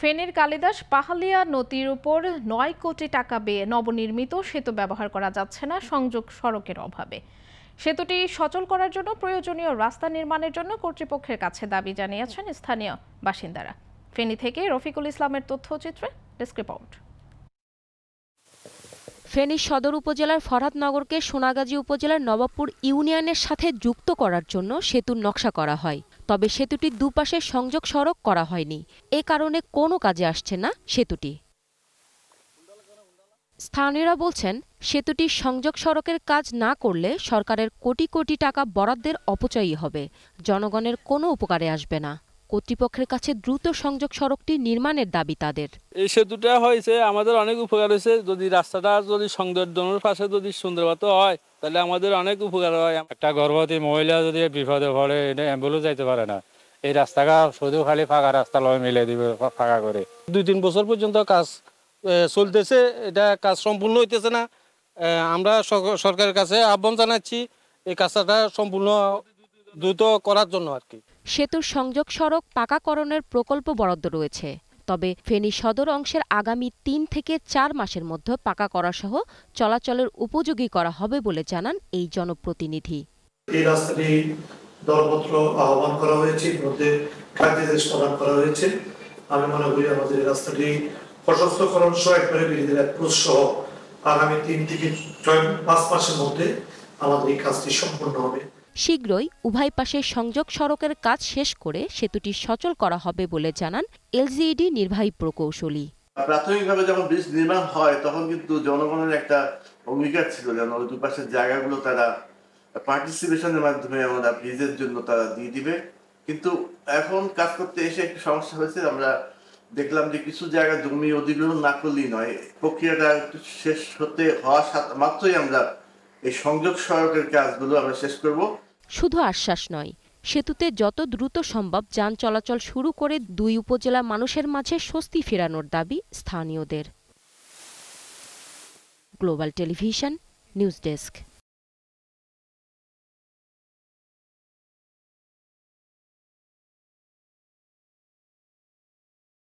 ফেনীর কালিদাস পাহালিয়া নদীর উপর নয় কোটি টাকা বেয়ে নবনির্মিত সেতু ব্যবহার করা যাচ্ছে না সংযোগ সড়কের অভাবে সেতুটি সচল করার জন্য প্রয়োজনীয় রাস্তা নির্মাণের জন্য কর্তৃপক্ষের কাছে দাবি জানিয়েছেন স্থানীয় বাসিন্দারা ফেনী থেকে রফিকুল ইসলামের তথ্যচিত্রে ডেস্ক রিপোর্ট ফেনী সদর উপজেলার ফরহাদনগরকে সোনাগাজী উপজেলার নবাবপুর ইউনিয়নের সাথে যুক্ত করার জন্য সেতুর নকশা করা হয় তবে সেতুটির দুপাশে সংযোগ সড়ক করা হয়নি এ কারণে কোনো কাজে আসছে না সেতুটি স্থানীয়রা বলছেন সেতুটির সংযোগ সড়কের কাজ না করলে সরকারের কোটি কোটি টাকা বরাদ্দের অপচয়ই হবে জনগণের কোনো উপকারে আসবে না কর্তৃপক্ষের কাছে দ্রুত সংযোগ সড়কটি নির্মাণের দাবি তাদের এই সেতুটা হয়েছে আমাদের অনেক উপকার হয়েছে যদি রাস্তাটা যদি সংযোগজনের পাশে যদি সুন্দরভাবে হয় তাহলে আমাদের অনেক উপকার হয় একটা গর্ভবতী মহিলা যদি বিপদে পড়ে এটা অ্যাম্বুলেন্স যাইতে পারে না এই রাস্তাটা শুধু খালি ফাঁকা রাস্তা লয় মিলে দিবে ফাঁকা করে দুই তিন বছর পর্যন্ত কাজ চলতেছে এটা কাজ সম্পূর্ণ হইতেছে না আমরা সরকারের কাছে আহ্বান জানাচ্ছি এই কাজটা সম্পূর্ণ দ্রুত করার জন্য আর কি সেতুর সংযোগ সড়ক পাকাকরণের প্রকল্প বরাদ্দ রয়েছে তবে ফেনী সদর অংশের আগামী তিন থেকে চার মাসের মধ্যে পাকা করা সহ চলাচলের উপযোগী করা হবে বলে জানান এই জনপ্রতিনিধি এই রাস্তাটি দরপত্র আহ্বান করা হয়েছে প্রদান করা হয়েছে আমি মনে করি আমাদের রাস্তাটি প্রশস্তকরণ সহ একবারে সহ আগামী তিন থেকে ছয় পাঁচ মাসের মধ্যে আমাদের এই কাজটি সম্পূর্ণ হবে শীঘ্রই উভয় পাশের সংযোগ সড়কের কাজ শেষ করে সেতুটি সচল করা হবে বলে জানান এলজিইডি নির্বাহী প্রকৌশলী প্রাথমিকভাবে যখন ব্রিজ নির্মাণ হয় তখন কিন্তু জনগণের একটা অঙ্গীকার ছিল যেন ওই দুপাশের জায়গাগুলো তারা পার্টিসিপেশনের মাধ্যমে আমরা ব্রিজের জন্য তারা দিয়ে দিবে কিন্তু এখন কাজ করতে এসে একটু সমস্যা হয়েছে আমরা দেখলাম যে কিছু জায়গা জমি অধিগ্রহণ না করলেই নয় প্রক্রিয়াটা একটু শেষ হতে হওয়া মাত্রই আমরা এই সংযোগ সড়কের কাজগুলো আমরা শেষ করব শুধু আশ্বাস নয় সেতুতে যত দ্রুত সম্ভব যান চলাচল শুরু করে দুই উপজেলা মানুষের মাঝে স্বস্তি ফেরানোর দাবি স্থানীয়দের গ্লোবাল টেলিভিশন নিউজ ডেস্ক